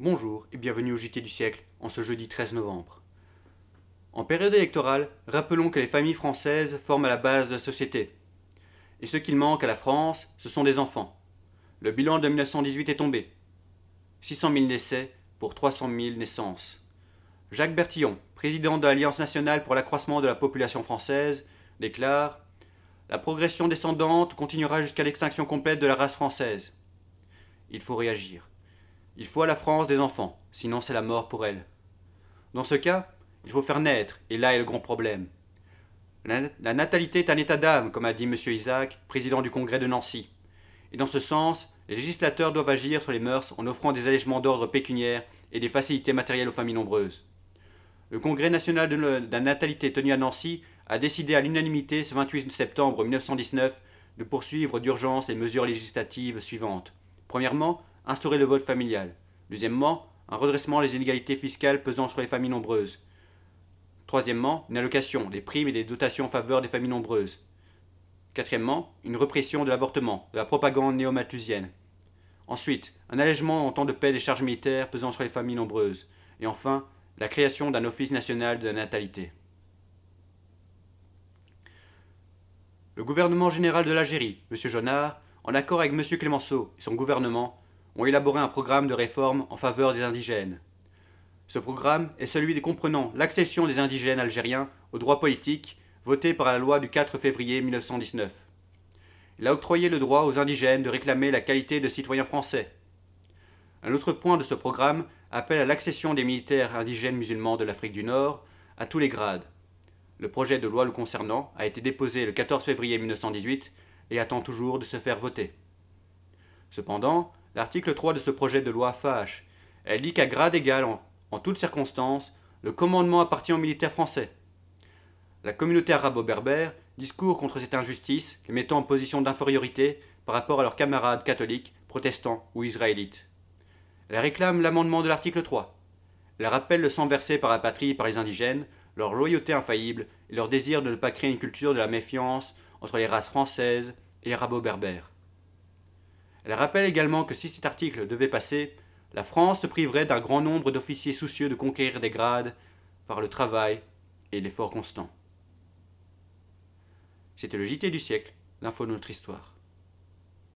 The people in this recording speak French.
Bonjour et bienvenue au JT du siècle en ce jeudi 13 novembre. En période électorale, rappelons que les familles françaises forment la base de la société. Et ce qu'il manque à la France, ce sont des enfants. Le bilan de 1918 est tombé. 600 000 décès pour 300 000 naissances. Jacques Bertillon, président de l'Alliance nationale pour l'accroissement de la population française, déclare La progression descendante continuera jusqu'à l'extinction complète de la race française. Il faut réagir. Il faut à la France des enfants, sinon c'est la mort pour elle. Dans ce cas, il faut faire naître, et là est le grand problème. La, natalité est un état d'âme, comme a dit M. Isaac, président du Congrès de Nancy. Et dans ce sens, les législateurs doivent agir sur les mœurs en offrant des allègements d'ordre pécuniaire et des facilités matérielles aux familles nombreuses. Le Congrès national de la natalité tenu à Nancy a décidé à l'unanimité ce 28 septembre 1919 de poursuivre d'urgence les mesures législatives suivantes. Premièrement, instaurer le vote familial. Deuxièmement, un redressement des inégalités fiscales pesant sur les familles nombreuses. Troisièmement, une allocation, des primes et des dotations en faveur des familles nombreuses. Quatrièmement, une répression de l'avortement, de la propagande néo-malthusienne. Ensuite, un allègement en temps de paix des charges militaires pesant sur les familles nombreuses. Et enfin, la création d'un office national de la natalité. Le gouvernement général de l'Algérie, M. Jonard, en accord avec M. Clemenceau et son gouvernement, ont élaboré un programme de réforme en faveur des indigènes. Ce programme est celui des comprenant l'accession des indigènes algériens aux droits politiques voté par la loi du 4 février 1919. Il a octroyé le droit aux indigènes de réclamer la qualité de citoyen français. Un autre point de ce programme appelle à l'accession des militaires indigènes musulmans de l'Afrique du Nord à tous les grades. Le projet de loi le concernant a été déposé le 14 février 1918 et attend toujours de se faire voter. Cependant, l'article 3 de ce projet de loi fâche. Elle dit qu'à grade égal en en toutes circonstances, le commandement appartient aux militaires français. La communauté arabo-berbère discourt contre cette injustice, les mettant en position d'infériorité par rapport à leurs camarades catholiques, protestants ou israélites. Elle réclame l'amendement de l'article 3. Elle rappelle le sang versé par la patrie et par les indigènes, leur loyauté infaillible et leur désir de ne pas créer une culture de la méfiance entre les races françaises et arabo-berbères. Elle rappelle également que si cet article devait passer, la France se priverait d'un grand nombre d'officiers soucieux de conquérir des grades par le travail et l'effort constant. C'était le JT du siècle, l'info de notre histoire.